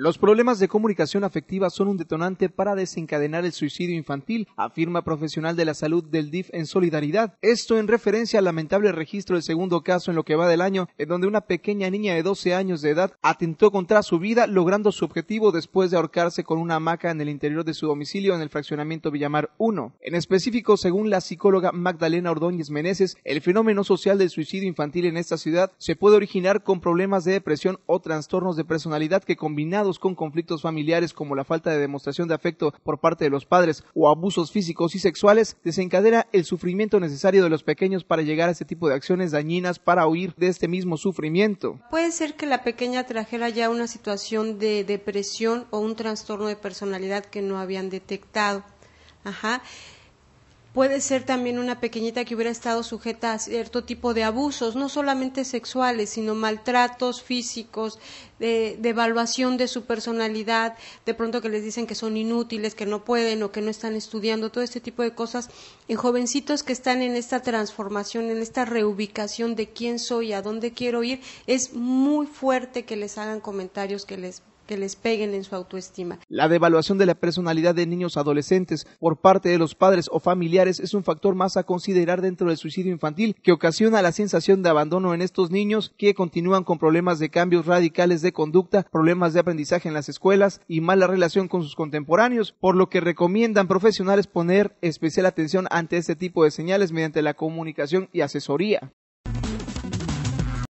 Los problemas de comunicación afectiva son un detonante para desencadenar el suicidio infantil, afirma profesional de la salud del DIF en solidaridad. Esto en referencia al lamentable registro del segundo caso en lo que va del año, en donde una pequeña niña de 12 años de edad atentó contra su vida, logrando su objetivo después de ahorcarse con una hamaca en el interior de su domicilio en el fraccionamiento Villamar 1. En específico, según la psicóloga Magdalena Ordóñez Meneses, el fenómeno social del suicidio infantil en esta ciudad se puede originar con problemas de depresión o trastornos de personalidad que combinados con conflictos familiares como la falta de demostración de afecto por parte de los padres o abusos físicos y sexuales desencadena el sufrimiento necesario de los pequeños para llegar a este tipo de acciones dañinas para huir de este mismo sufrimiento. Puede ser que la pequeña trajera ya una situación de depresión o un trastorno de personalidad que no habían detectado. Ajá puede ser también una pequeñita que hubiera estado sujeta a cierto tipo de abusos, no solamente sexuales, sino maltratos físicos, de, de, de su personalidad, de pronto que les dicen que son inútiles, que no pueden o que no están estudiando, todo este tipo de cosas en jovencitos que están en esta transformación, en esta reubicación de quién soy, a dónde quiero ir, es muy fuerte que les hagan comentarios que les que les peguen en su autoestima. La devaluación de la personalidad de niños adolescentes por parte de los padres o familiares es un factor más a considerar dentro del suicidio infantil que ocasiona la sensación de abandono en estos niños que continúan con problemas de cambios radicales de conducta, problemas de aprendizaje en las escuelas y mala relación con sus contemporáneos, por lo que recomiendan profesionales poner especial atención ante este tipo de señales mediante la comunicación y asesoría.